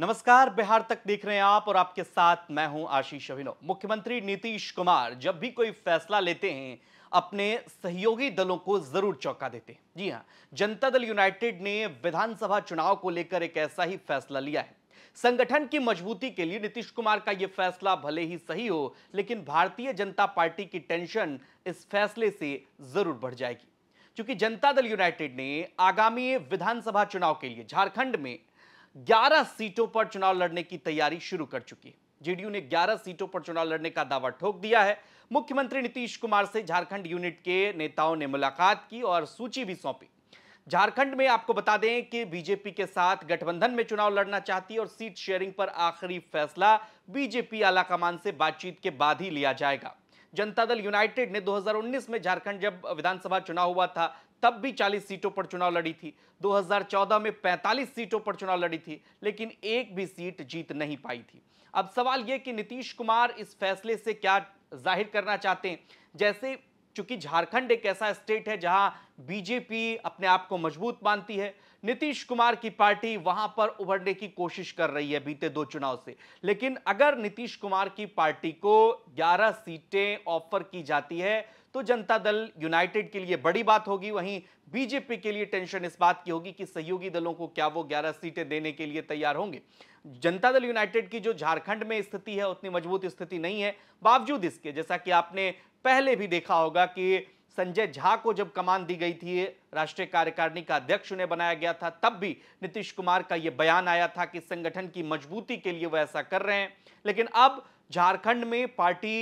नमस्कार बिहार तक देख रहे हैं आप और आपके साथ मैं हूं आशीष अभिनव मुख्यमंत्री नीतीश कुमार जब भी कोई फैसला लेते हैं अपने सहयोगी दलों को जरूर चौंका देते हैं जी हां जनता दल यूनाइटेड ने विधानसभा चुनाव को लेकर एक ऐसा ही फैसला लिया है संगठन की मजबूती के लिए नीतीश कुमार का यह फैसला भले ही सही हो लेकिन भारतीय जनता पार्टी की टेंशन इस फैसले से जरूर बढ़ जाएगी क्योंकि जनता दल यूनाइटेड ने आगामी विधानसभा चुनाव के लिए झारखंड में 11 सीटों पर चुनाव लड़ने की तैयारी शुरू कर चुकी है जेडीयू ने 11 सीटों पर चुनाव लड़ने का दावा ठोक दिया है मुख्यमंत्री नीतीश कुमार से झारखंड यूनिट के नेताओं ने मुलाकात की और सूची भी सौंपी झारखंड में आपको बता दें कि बीजेपी के साथ गठबंधन में चुनाव लड़ना चाहती है और सीट शेयरिंग पर आखिरी फैसला बीजेपी आलाकमान से बातचीत के बाद ही लिया जाएगा जनता दल यूनाइटेड ने 2019 में झारखंड जब विधानसभा चुनाव हुआ था तब भी 40 सीटों पर चुनाव लड़ी थी 2014 में 45 सीटों पर चुनाव लड़ी थी लेकिन एक भी सीट जीत नहीं पाई थी अब सवाल यह कि नीतीश कुमार इस फैसले से क्या जाहिर करना चाहते हैं जैसे चूंकि झारखंड एक ऐसा स्टेट है जहां बीजेपी अपने आप को मजबूत मानती है नीतीश कुमार की पार्टी वहां पर उभरने की कोशिश कर रही है बीते दो चुनाव से लेकिन अगर नीतीश कुमार की पार्टी को 11 सीटें ऑफर की जाती है तो जनता दल यूनाइटेड के लिए बड़ी बात होगी वहीं बीजेपी के लिए टेंशन इस बात की होगी कि सहयोगी दलों को क्या वो 11 सीटें देने के लिए तैयार होंगे जनता दल यूनाइटेड की जो झारखंड में स्थिति है उतनी मजबूत स्थिति नहीं है बावजूद इसके जैसा कि आपने पहले भी देखा होगा कि संजय झा को जब कमान दी गई थी राष्ट्रीय कार्यकारिणी का अध्यक्ष उन्हें बनाया गया था तब भी नीतीश कुमार का यह बयान आया था कि संगठन की मजबूती के लिए वह ऐसा कर रहे हैं लेकिन अब झारखंड में पार्टी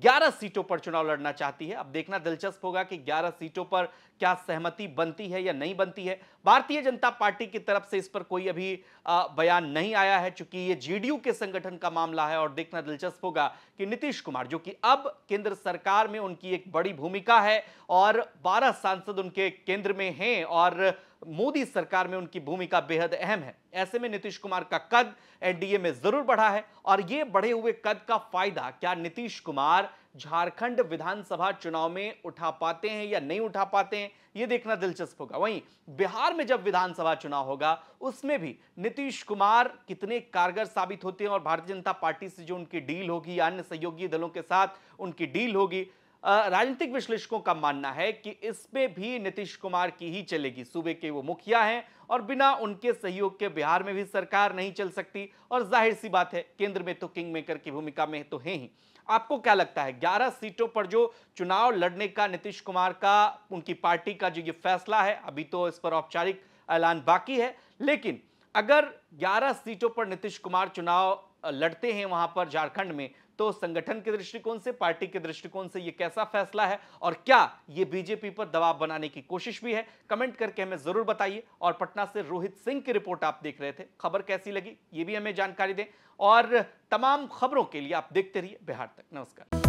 11 सीटों पर चुनाव लड़ना चाहती है अब देखना दिलचस्प होगा कि 11 सीटों पर क्या सहमति बनती है या नहीं बनती है भारतीय जनता पार्टी की तरफ से इस पर कोई अभी बयान नहीं आया है चूंकि ये जेडीयू के संगठन का मामला है और देखना दिलचस्प होगा कि नीतीश कुमार जो कि अब केंद्र सरकार में उनकी एक बड़ी भूमिका है और बारह सांसद उनके केंद्र में हैं और मोदी सरकार में उनकी भूमिका बेहद अहम है ऐसे में नीतीश कुमार का कद एनडीए में जरूर बढ़ा है और ये बढ़े हुए कद का फायदा क्या नीतीश कुमार झारखंड विधानसभा चुनाव में उठा पाते हैं या नहीं उठा पाते हैं यह देखना दिलचस्प होगा वहीं बिहार में जब विधानसभा चुनाव होगा उसमें भी नीतीश कुमार कितने कारगर साबित होते हैं और भारतीय जनता पार्टी से जो उनकी डील होगी या अन्य सहयोगी दलों के साथ उनकी डील होगी राजनीतिक विश्लेषकों का मानना है कि इसमें भी नीतीश कुमार की ही चलेगी सूबे के वो मुखिया हैं और बिना उनके सहयोग के बिहार में भी सरकार नहीं चल सकती और जाहिर सी बात है केंद्र में तो किंग मेकर की भूमिका में तो है ही आपको क्या लगता है 11 सीटों पर जो चुनाव लड़ने का नीतीश कुमार का उनकी पार्टी का जो ये फैसला है अभी तो इस पर औपचारिक ऐलान बाकी है लेकिन अगर ग्यारह सीटों पर नीतीश कुमार चुनाव लड़ते हैं वहां पर झारखंड में तो संगठन के दृष्टिकोण से पार्टी के दृष्टिकोण से यह कैसा फैसला है और क्या यह बीजेपी पर दबाव बनाने की कोशिश भी है कमेंट करके हमें जरूर बताइए और पटना से रोहित सिंह की रिपोर्ट आप देख रहे थे खबर कैसी लगी ये भी हमें जानकारी दें और तमाम खबरों के लिए आप देखते रहिए बिहार तक नमस्कार